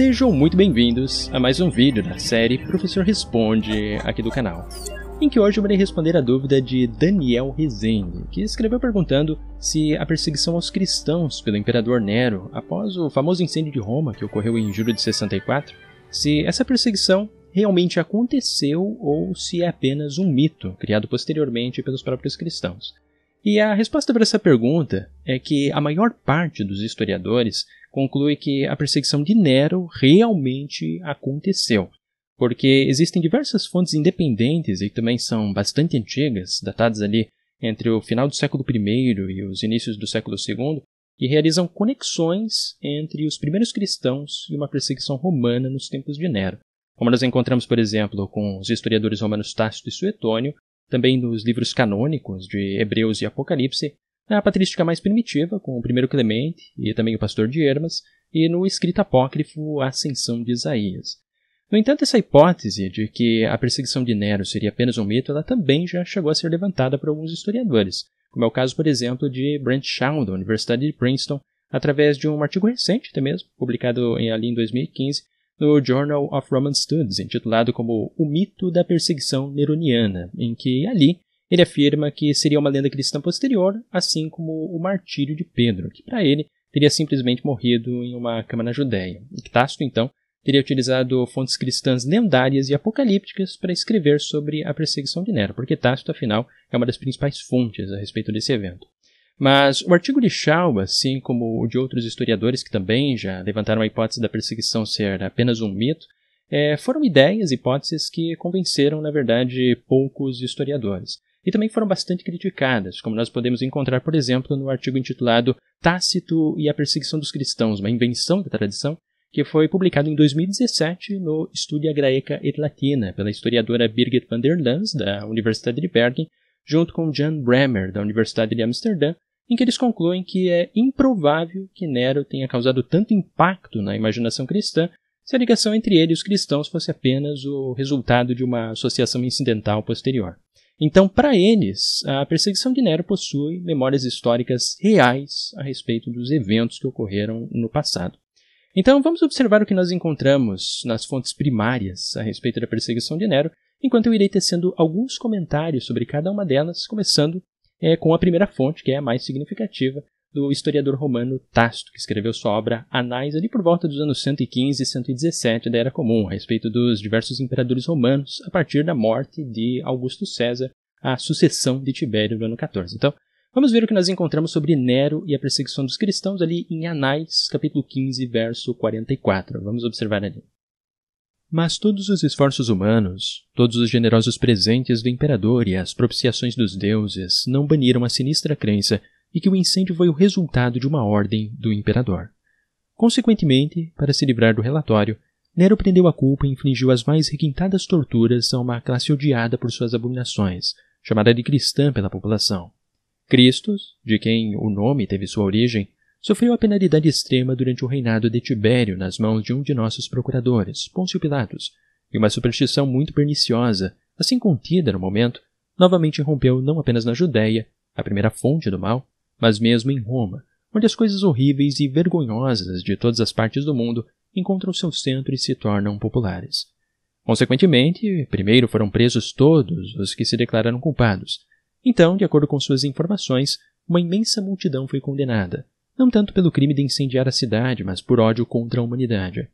Sejam muito bem-vindos a mais um vídeo da série Professor Responde aqui do canal, em que hoje eu irei responder a dúvida de Daniel Rezende, que escreveu perguntando se a perseguição aos cristãos pelo imperador Nero após o famoso incêndio de Roma que ocorreu em julho de 64, se essa perseguição realmente aconteceu ou se é apenas um mito criado posteriormente pelos próprios cristãos. E a resposta para essa pergunta é que a maior parte dos historiadores conclui que a perseguição de Nero realmente aconteceu, porque existem diversas fontes independentes e que também são bastante antigas, datadas ali entre o final do século I e os inícios do século II, que realizam conexões entre os primeiros cristãos e uma perseguição romana nos tempos de Nero. Como nós encontramos, por exemplo, com os historiadores romanos Tácito e Suetônio, também nos livros canônicos de Hebreus e Apocalipse, na é patrística mais primitiva, com o primeiro Clemente e também o pastor de Hermas, e no escrito apócrifo A Ascensão de Isaías. No entanto, essa hipótese de que a perseguição de Nero seria apenas um mito, ela também já chegou a ser levantada por alguns historiadores, como é o caso, por exemplo, de Brent Shaw, da Universidade de Princeton, através de um artigo recente até mesmo, publicado ali em 2015, no Journal of Roman Studies, intitulado como O Mito da Perseguição Neroniana, em que ali ele afirma que seria uma lenda cristã posterior, assim como o martírio de Pedro, que para ele teria simplesmente morrido em uma cama na Judéia. E Tácito, então, teria utilizado fontes cristãs lendárias e apocalípticas para escrever sobre a perseguição de Nero, porque Tácito, afinal, é uma das principais fontes a respeito desse evento. Mas o artigo de Shaw, assim como o de outros historiadores que também já levantaram a hipótese da perseguição ser apenas um mito, é, foram ideias, hipóteses que convenceram, na verdade, poucos historiadores e também foram bastante criticadas, como nós podemos encontrar, por exemplo, no artigo intitulado Tácito e a Perseguição dos Cristãos, uma invenção da tradição, que foi publicado em 2017 no Studia Graeca et Latina, pela historiadora Birgit van der Lans, da Universidade de Bergen, junto com Jan Bremer, da Universidade de Amsterdã, em que eles concluem que é improvável que Nero tenha causado tanto impacto na imaginação cristã se a ligação entre ele e os cristãos fosse apenas o resultado de uma associação incidental posterior. Então, para eles, a perseguição de Nero possui memórias históricas reais a respeito dos eventos que ocorreram no passado. Então, vamos observar o que nós encontramos nas fontes primárias a respeito da perseguição de Nero, enquanto eu irei tecendo alguns comentários sobre cada uma delas, começando é, com a primeira fonte, que é a mais significativa, do historiador romano Tácito, que escreveu sua obra Anais ali por volta dos anos 115 e 117 da Era Comum, a respeito dos diversos imperadores romanos a partir da morte de Augusto César, a sucessão de Tibério no ano 14. Então, vamos ver o que nós encontramos sobre Nero e a perseguição dos cristãos ali em Anais, capítulo 15, verso 44. Vamos observar ali. Mas todos os esforços humanos, todos os generosos presentes do imperador e as propiciações dos deuses não baniram a sinistra crença e que o incêndio foi o resultado de uma ordem do imperador. Consequentemente, para se livrar do relatório, Nero prendeu a culpa e infligiu as mais requintadas torturas a uma classe odiada por suas abominações, chamada de cristã pela população. Cristos, de quem o nome teve sua origem, sofreu a penalidade extrema durante o reinado de Tibério nas mãos de um de nossos procuradores, Pôncio Pilatos, e uma superstição muito perniciosa, assim contida no momento, novamente rompeu não apenas na Judéia, a primeira fonte do mal, mas mesmo em Roma, onde as coisas horríveis e vergonhosas de todas as partes do mundo encontram seu centro e se tornam populares. Consequentemente, primeiro foram presos todos os que se declararam culpados. Então, de acordo com suas informações, uma imensa multidão foi condenada, não tanto pelo crime de incendiar a cidade, mas por ódio contra a humanidade.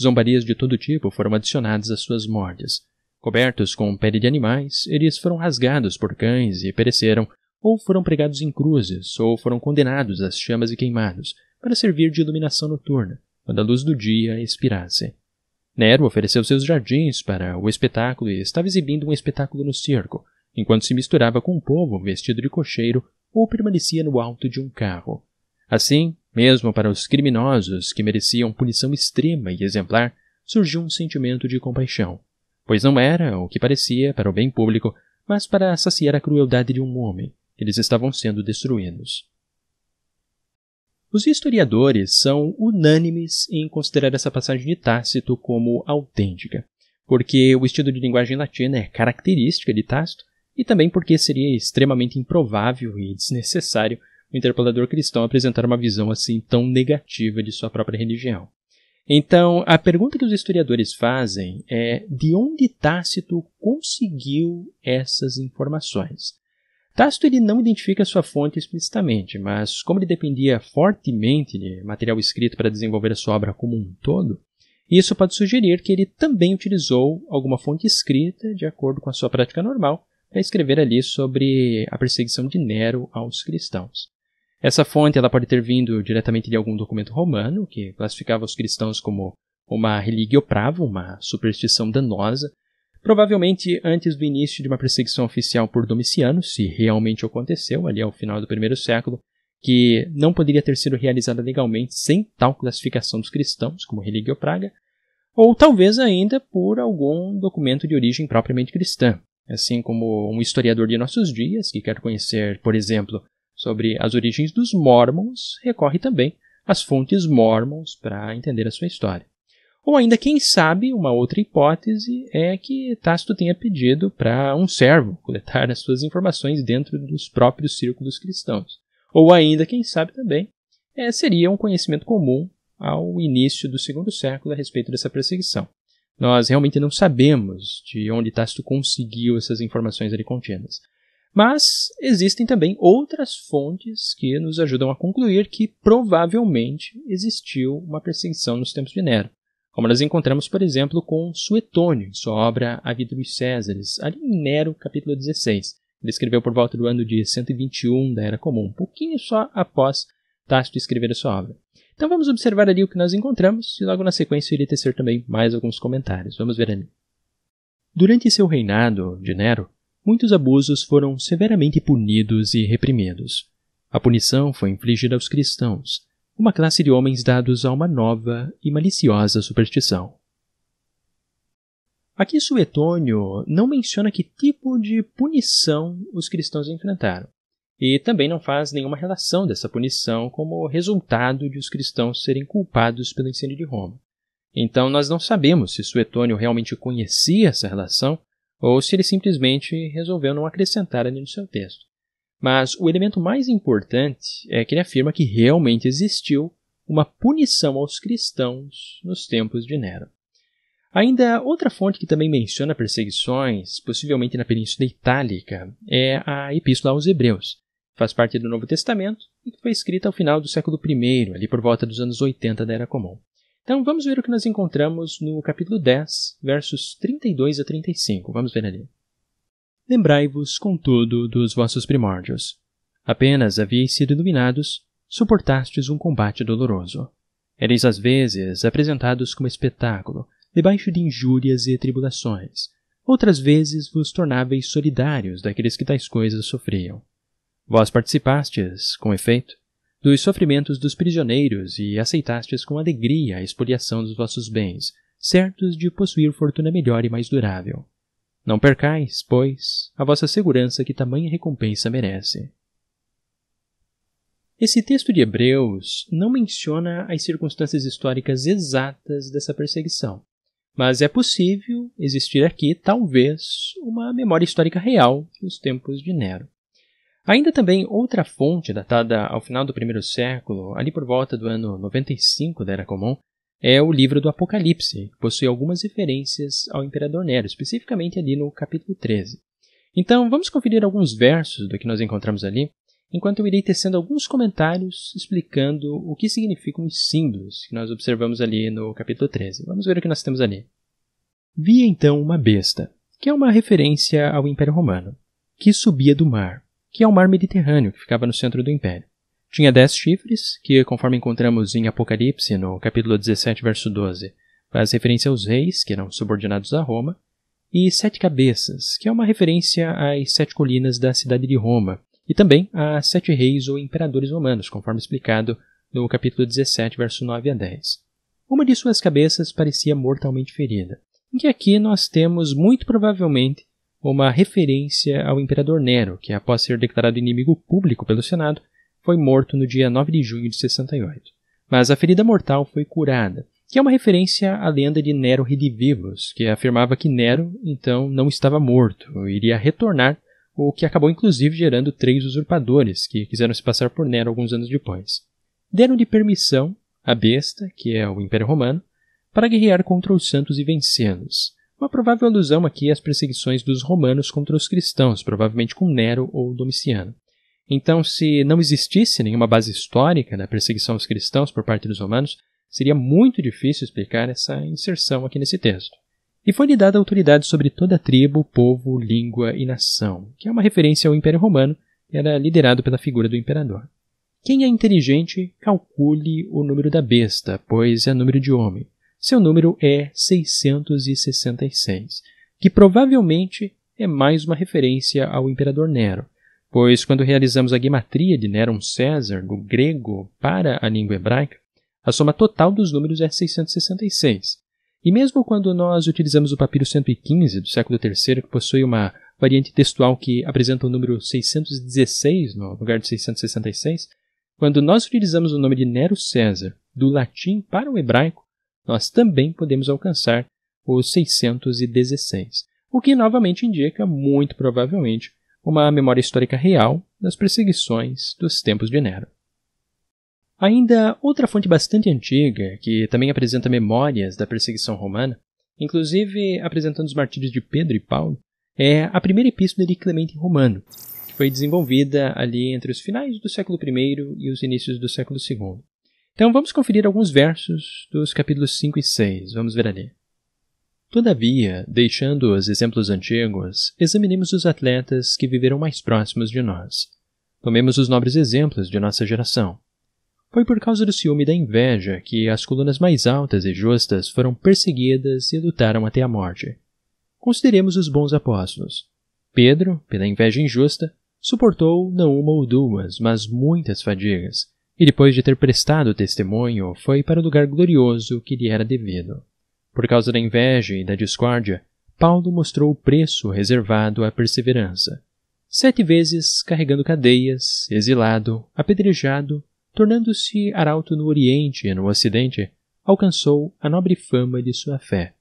Zombarias de todo tipo foram adicionadas às suas mortes. Cobertos com pele de animais, eles foram rasgados por cães e pereceram ou foram pregados em cruzes, ou foram condenados às chamas e queimados, para servir de iluminação noturna, quando a luz do dia expirasse. Nero ofereceu seus jardins para o espetáculo e estava exibindo um espetáculo no circo, enquanto se misturava com o povo vestido de cocheiro ou permanecia no alto de um carro. Assim, mesmo para os criminosos que mereciam punição extrema e exemplar, surgiu um sentimento de compaixão, pois não era o que parecia para o bem público, mas para saciar a crueldade de um homem, eles estavam sendo destruídos. Os historiadores são unânimes em considerar essa passagem de Tácito como autêntica, porque o estilo de linguagem latina é característica de Tácito e também porque seria extremamente improvável e desnecessário o interpolador cristão apresentar uma visão assim tão negativa de sua própria religião. Então, a pergunta que os historiadores fazem é de onde Tácito conseguiu essas informações? Tácito ele não identifica sua fonte explicitamente, mas como ele dependia fortemente de material escrito para desenvolver a sua obra como um todo, isso pode sugerir que ele também utilizou alguma fonte escrita, de acordo com a sua prática normal, para escrever ali sobre a perseguição de Nero aos cristãos. Essa fonte ela pode ter vindo diretamente de algum documento romano, que classificava os cristãos como uma religio prava, uma superstição danosa, Provavelmente antes do início de uma perseguição oficial por Domiciano, se realmente aconteceu, ali ao final do primeiro século, que não poderia ter sido realizada legalmente sem tal classificação dos cristãos como religião praga, ou talvez ainda por algum documento de origem propriamente cristã, assim como um historiador de nossos dias que quer conhecer, por exemplo, sobre as origens dos mormons, recorre também às fontes mormons para entender a sua história. Ou ainda, quem sabe, uma outra hipótese é que Tácito tenha pedido para um servo coletar as suas informações dentro dos próprios círculos cristãos. Ou ainda, quem sabe também, é, seria um conhecimento comum ao início do segundo século a respeito dessa perseguição. Nós realmente não sabemos de onde Tácito conseguiu essas informações ali contidas. Mas existem também outras fontes que nos ajudam a concluir que provavelmente existiu uma perseguição nos tempos de Nero como nós encontramos, por exemplo, com Suetônio, em sua obra A Vida dos Césares, ali em Nero, capítulo 16. Ele escreveu por volta do ano de 121 da Era Comum, um pouquinho só após Tácito escrever a sua obra. Então vamos observar ali o que nós encontramos e logo na sequência ele tecer também mais alguns comentários. Vamos ver ali. Durante seu reinado de Nero, muitos abusos foram severamente punidos e reprimidos. A punição foi infligida aos cristãos, uma classe de homens dados a uma nova e maliciosa superstição. Aqui Suetônio não menciona que tipo de punição os cristãos enfrentaram, e também não faz nenhuma relação dessa punição como resultado de os cristãos serem culpados pelo incêndio de Roma. Então nós não sabemos se Suetônio realmente conhecia essa relação ou se ele simplesmente resolveu não acrescentar ali no seu texto. Mas o elemento mais importante é que ele afirma que realmente existiu uma punição aos cristãos nos tempos de Nero. Ainda outra fonte que também menciona perseguições, possivelmente na Península Itálica, é a Epístola aos Hebreus. Faz parte do Novo Testamento e foi escrita ao final do século I, ali por volta dos anos 80 da Era Comum. Então vamos ver o que nós encontramos no capítulo 10, versos 32 a 35. Vamos ver ali. Lembrai-vos, contudo, dos vossos primórdios. Apenas havíeis sido iluminados, suportastes um combate doloroso. Ereis às vezes apresentados como espetáculo, debaixo de injúrias e tribulações. Outras vezes vos tornáveis solidários daqueles que tais coisas sofriam. Vós participastes, com efeito, dos sofrimentos dos prisioneiros e aceitastes com alegria a expoliação dos vossos bens, certos de possuir fortuna melhor e mais durável. Não percais, pois, a vossa segurança que tamanha recompensa merece. Esse texto de Hebreus não menciona as circunstâncias históricas exatas dessa perseguição, mas é possível existir aqui, talvez, uma memória histórica real dos tempos de Nero. Ainda também outra fonte, datada ao final do primeiro século, ali por volta do ano 95 da Era Comum, é o livro do Apocalipse, possui algumas referências ao imperador Nero, especificamente ali no capítulo 13. Então, vamos conferir alguns versos do que nós encontramos ali, enquanto eu irei tecendo alguns comentários explicando o que significam os símbolos que nós observamos ali no capítulo 13. Vamos ver o que nós temos ali. Vi então uma besta, que é uma referência ao Império Romano, que subia do mar, que é o mar Mediterrâneo que ficava no centro do Império. Tinha dez chifres, que, conforme encontramos em Apocalipse, no capítulo 17, verso 12, faz referência aos reis, que eram subordinados a Roma, e sete cabeças, que é uma referência às sete colinas da cidade de Roma, e também a sete reis ou imperadores romanos, conforme explicado no capítulo 17, verso 9 a 10. Uma de suas cabeças parecia mortalmente ferida, em que aqui nós temos, muito provavelmente, uma referência ao imperador Nero, que, após ser declarado inimigo público pelo Senado, foi morto no dia 9 de junho de 68. Mas a ferida mortal foi curada, que é uma referência à lenda de Nero Redivivus, que afirmava que Nero, então, não estava morto, iria retornar, o que acabou inclusive gerando três usurpadores, que quiseram se passar por Nero alguns anos depois. Deram-lhe permissão, a besta, que é o Império Romano, para guerrear contra os santos e vencê-los. Uma provável alusão aqui às perseguições dos romanos contra os cristãos, provavelmente com Nero ou Domiciano. Então, se não existisse nenhuma base histórica da perseguição aos cristãos por parte dos romanos, seria muito difícil explicar essa inserção aqui nesse texto. E foi-lhe dada autoridade sobre toda tribo, povo, língua e nação, que é uma referência ao Império Romano era liderado pela figura do imperador. Quem é inteligente, calcule o número da besta, pois é número de homem. Seu número é 666, que provavelmente é mais uma referência ao imperador Nero, Pois quando realizamos a guimatria de Neron César, do grego para a língua hebraica, a soma total dos números é 666. E mesmo quando nós utilizamos o papiro 115 do século III, que possui uma variante textual que apresenta o número 616 no lugar de 666, quando nós utilizamos o nome de Nero César do latim para o hebraico, nós também podemos alcançar os 616, o que novamente indica, muito provavelmente, uma memória histórica real das perseguições dos tempos de Nero. Ainda outra fonte bastante antiga, que também apresenta memórias da perseguição romana, inclusive apresentando os martírios de Pedro e Paulo, é a primeira epístola de Clemente Romano, que foi desenvolvida ali entre os finais do século I e os inícios do século II. Então vamos conferir alguns versos dos capítulos 5 e 6. Vamos ver ali. Todavia, deixando os exemplos antigos, examinemos os atletas que viveram mais próximos de nós. Tomemos os nobres exemplos de nossa geração. Foi por causa do ciúme e da inveja que as colunas mais altas e justas foram perseguidas e lutaram até a morte. Consideremos os bons apóstolos. Pedro, pela inveja injusta, suportou não uma ou duas, mas muitas fadigas, e depois de ter prestado testemunho, foi para o lugar glorioso que lhe era devido. Por causa da inveja e da discórdia, Paulo mostrou o preço reservado à perseverança. Sete vezes carregando cadeias, exilado, apedrejado, tornando-se arauto no Oriente e no Ocidente, alcançou a nobre fama de sua fé.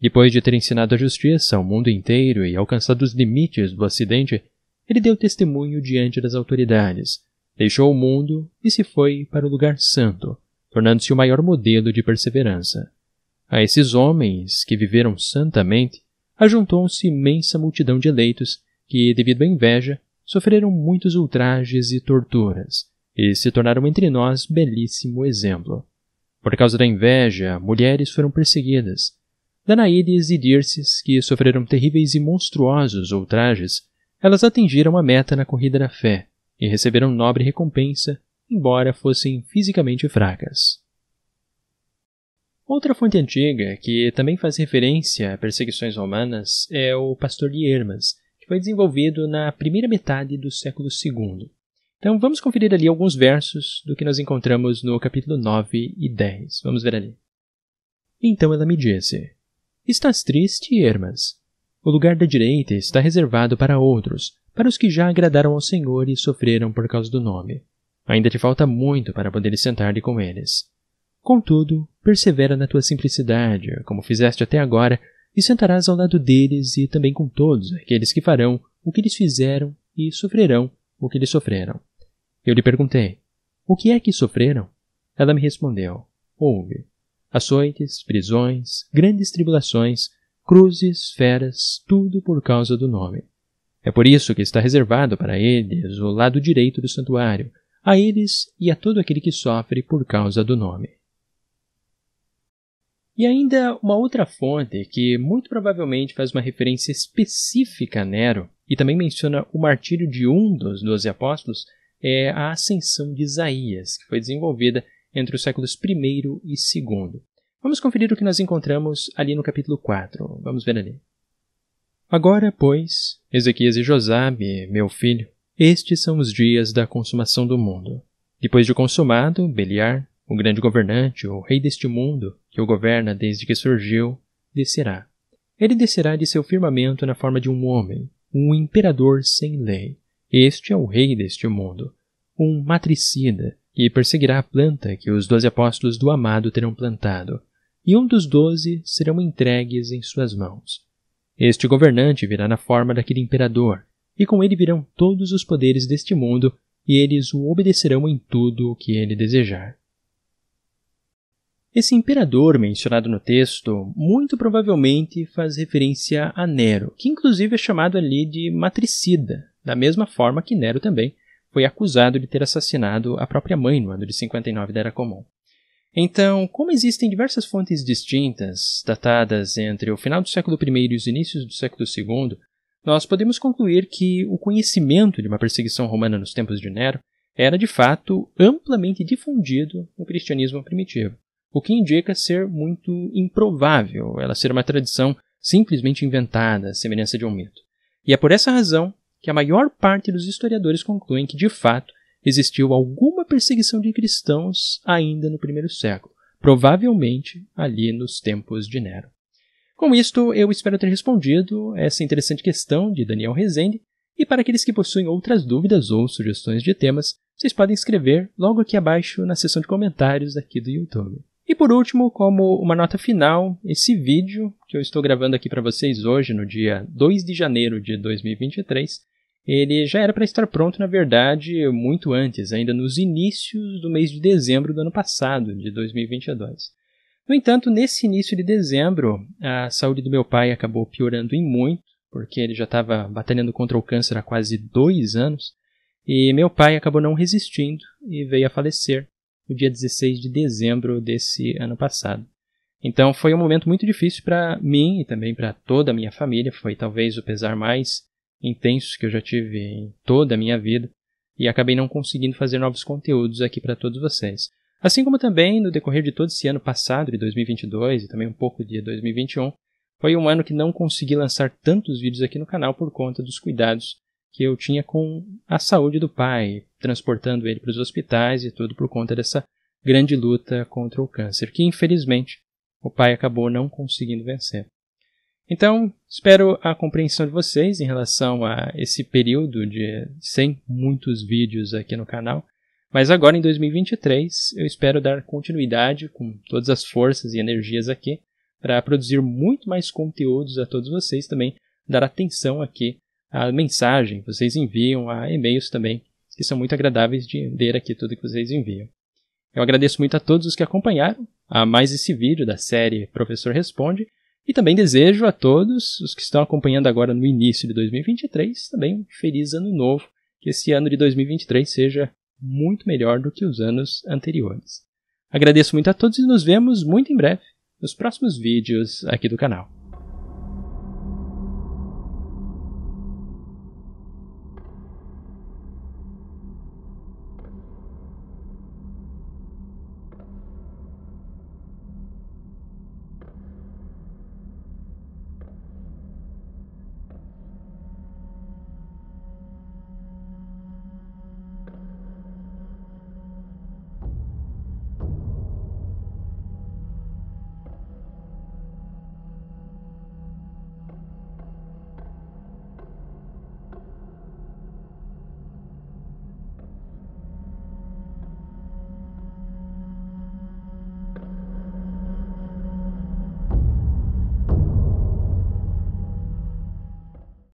Depois de ter ensinado a justiça ao mundo inteiro e alcançado os limites do Ocidente, ele deu testemunho diante das autoridades, deixou o mundo e se foi para o lugar santo, tornando-se o maior modelo de perseverança. A esses homens, que viveram santamente, ajuntou-se imensa multidão de eleitos, que, devido à inveja, sofreram muitos ultrajes e torturas, e se tornaram entre nós belíssimo exemplo. Por causa da inveja, mulheres foram perseguidas. Danaides e Dirces, que sofreram terríveis e monstruosos ultrajes, elas atingiram a meta na corrida da fé e receberam nobre recompensa, embora fossem fisicamente fracas. Outra fonte antiga, que também faz referência a perseguições romanas, é o Pastor de Hermas, que foi desenvolvido na primeira metade do século II. Então vamos conferir ali alguns versos do que nós encontramos no capítulo 9 e 10. Vamos ver ali. Então ela me disse: Estás triste, Hermas? O lugar da direita está reservado para outros, para os que já agradaram ao Senhor e sofreram por causa do nome. Ainda te falta muito para poder sentar-te com eles. Contudo, persevera na tua simplicidade, como fizeste até agora, e sentarás ao lado deles e também com todos aqueles que farão o que eles fizeram e sofrerão o que eles sofreram. Eu lhe perguntei: O que é que sofreram? Ela me respondeu: Houve açoites, prisões, grandes tribulações, cruzes, feras, tudo por causa do nome. É por isso que está reservado para eles o lado direito do santuário, a eles e a todo aquele que sofre por causa do nome. E ainda uma outra fonte que muito provavelmente faz uma referência específica a Nero e também menciona o martírio de um dos doze apóstolos é a ascensão de Isaías, que foi desenvolvida entre os séculos I e II. Vamos conferir o que nós encontramos ali no capítulo 4. Vamos ver ali. Agora, pois, Ezequias e Josabe, meu filho, estes são os dias da consumação do mundo. Depois de consumado, Beliar, o grande governante, o rei deste mundo, que o governa desde que surgiu, descerá. Ele descerá de seu firmamento na forma de um homem, um imperador sem lei. Este é o rei deste mundo, um matricida, que perseguirá a planta que os doze apóstolos do amado terão plantado, e um dos doze serão entregues em suas mãos. Este governante virá na forma daquele imperador, e com ele virão todos os poderes deste mundo, e eles o obedecerão em tudo o que ele desejar. Esse imperador mencionado no texto muito provavelmente faz referência a Nero, que inclusive é chamado ali de matricida, da mesma forma que Nero também foi acusado de ter assassinado a própria mãe no ano de 59 da Era Comum. Então, como existem diversas fontes distintas, datadas entre o final do século I e os inícios do século II, nós podemos concluir que o conhecimento de uma perseguição romana nos tempos de Nero era de fato amplamente difundido no cristianismo primitivo o que indica ser muito improvável ela ser uma tradição simplesmente inventada, à semelhança de um mito. E é por essa razão que a maior parte dos historiadores concluem que, de fato, existiu alguma perseguição de cristãos ainda no primeiro século, provavelmente ali nos tempos de Nero. Com isto, eu espero ter respondido essa interessante questão de Daniel Rezende, e para aqueles que possuem outras dúvidas ou sugestões de temas, vocês podem escrever logo aqui abaixo na seção de comentários aqui do YouTube. E por último, como uma nota final, esse vídeo que eu estou gravando aqui para vocês hoje, no dia 2 de janeiro de 2023, ele já era para estar pronto, na verdade, muito antes, ainda nos inícios do mês de dezembro do ano passado, de 2022. No entanto, nesse início de dezembro, a saúde do meu pai acabou piorando em muito, porque ele já estava batalhando contra o câncer há quase dois anos, e meu pai acabou não resistindo e veio a falecer no dia 16 de dezembro desse ano passado. Então foi um momento muito difícil para mim e também para toda a minha família, foi talvez o pesar mais intenso que eu já tive em toda a minha vida e acabei não conseguindo fazer novos conteúdos aqui para todos vocês. Assim como também no decorrer de todo esse ano passado, de 2022 e também um pouco de 2021, foi um ano que não consegui lançar tantos vídeos aqui no canal por conta dos cuidados que eu tinha com a saúde do pai, transportando ele para os hospitais e tudo por conta dessa grande luta contra o câncer, que infelizmente o pai acabou não conseguindo vencer. Então, espero a compreensão de vocês em relação a esse período de sem muitos vídeos aqui no canal. Mas agora em 2023, eu espero dar continuidade com todas as forças e energias aqui para produzir muito mais conteúdos a todos vocês também, dar atenção aqui a mensagem, vocês enviam, a e-mails também, que são muito agradáveis de ler aqui tudo que vocês enviam. Eu agradeço muito a todos os que acompanharam a mais esse vídeo da série Professor Responde e também desejo a todos os que estão acompanhando agora no início de 2023 também um feliz ano novo, que esse ano de 2023 seja muito melhor do que os anos anteriores. Agradeço muito a todos e nos vemos muito em breve nos próximos vídeos aqui do canal.